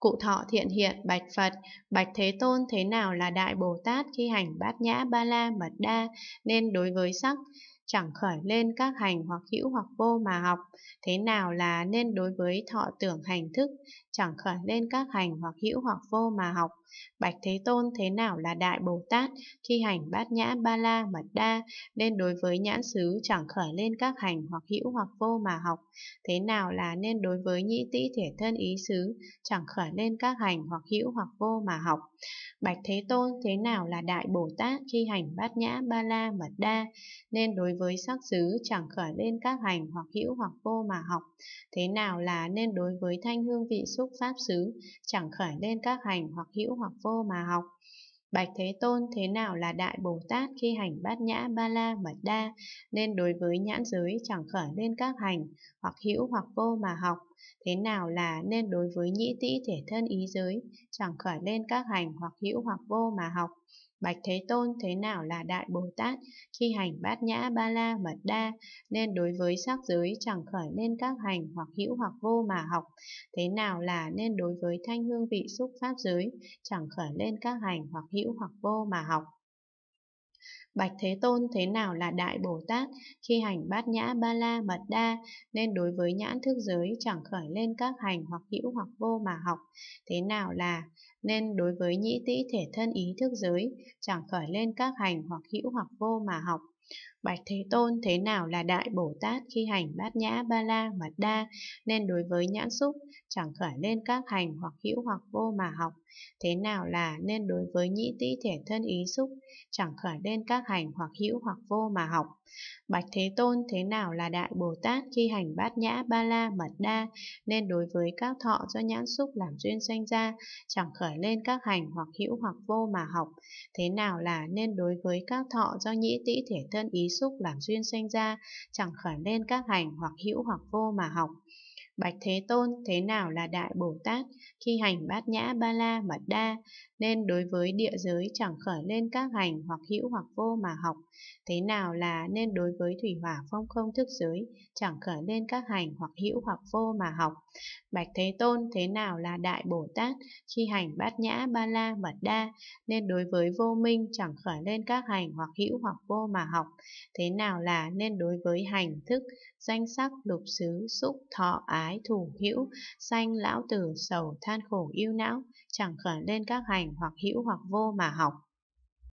Cụ thọ thiện hiện bạch Phật, bạch Thế Tôn thế nào là Đại Bồ Tát khi hành bát nhã ba la mật đa, nên đối với sắc, chẳng khởi lên các hành hoặc hữu hoặc vô mà học, thế nào là nên đối với thọ tưởng hành thức, chẳng khởi lên các hành hoặc hữu hoặc vô mà học. Bạch Thế Tôn thế nào là Đại Bồ Tát khi hành bát nhã ba la mật đa, nên đối với nhãn xứ chẳng khởi lên các hành hoặc hữu hoặc vô mà học. Thế nào là nên đối với nhĩ tĩ thể thân ý xứ, chẳng khởi lên các hành hoặc hữu hoặc vô mà học. Bạch Thế Tôn thế nào là Đại Bồ Tát khi hành bát nhã ba la mật đa, nên đối với sắc xứ chẳng khởi lên các hành hoặc hữu hoặc vô mà học. Thế nào là nên đối với thanh hương vị xúc pháp xứ chẳng khởi lên các hành hoặc hữu hoặc vô mà học. Bạch Thế Tôn thế nào là Đại Bồ Tát khi hành bát nhã ba la mật đa, nên đối với nhãn giới chẳng khởi lên các hành, hoặc hữu hoặc vô mà học, thế nào là nên đối với nhĩ tĩ thể thân ý giới, chẳng khởi lên các hành hoặc hữu hoặc vô mà học. Bạch Thế Tôn thế nào là Đại Bồ Tát khi hành bát nhã ba la mật đa, nên đối với sắc giới chẳng khởi lên các hành hoặc hữu hoặc vô mà học, thế nào là nên đối với thanh hương vị xúc pháp giới, chẳng khởi lên các hành hoặc hữu hoặc vô mà học. Bạch Thế Tôn thế nào là Đại Bồ Tát khi hành bát nhã ba la mật đa, nên đối với nhãn thức giới chẳng khởi lên các hành hoặc hữu hoặc vô mà học. Thế nào là nên đối với nhĩ tĩ thể thân ý thức giới chẳng khởi lên các hành hoặc hữu hoặc vô mà học. Bạch Thế Tôn thế nào là Đại Bồ Tát khi hành bát nhã ba la mật đa, nên đối với nhãn xúc, chẳng khởi lên các hành hoặc hữu hoặc vô mà học. Thế nào là nên đối với nhĩ tĩ thể thân ý xúc, chẳng khởi lên các hành hoặc hữu hoặc vô mà học. Bạch Thế Tôn thế nào là Đại Bồ Tát khi hành bát nhã ba la mật đa, nên đối với các thọ do nhãn xúc làm duyên sanh ra, chẳng khởi lên các hành hoặc hữu hoặc vô mà học. Thế nào là nên đối với các thọ do nhĩ tĩ thể thân thân ý xúc làm duyên sanh ra, chẳng khởi lên các hành hoặc hữu hoặc vô mà học. Bạch Thế Tôn thế nào là Đại Bồ Tát khi hành bát nhã ba la mật đa, nên đối với địa giới chẳng khởi lên các hành hoặc hữu hoặc vô mà học. Thế nào là nên đối với thủy hỏa phong không thức giới, chẳng khởi lên các hành hoặc hữu hoặc vô mà học. Bạch Thế Tôn thế nào là Đại Bồ Tát khi hành bát nhã ba la mật đa, nên đối với vô minh chẳng khởi lên các hành hoặc hữu hoặc vô mà học. Thế nào là nên đối với hành thức, danh sắc, lục xứ, xúc, thọ, á ái thủ hữu, sanh lão tử sầu than khổ yêu não, chẳng khởi lên các hành hoặc hữu hoặc vô mà học.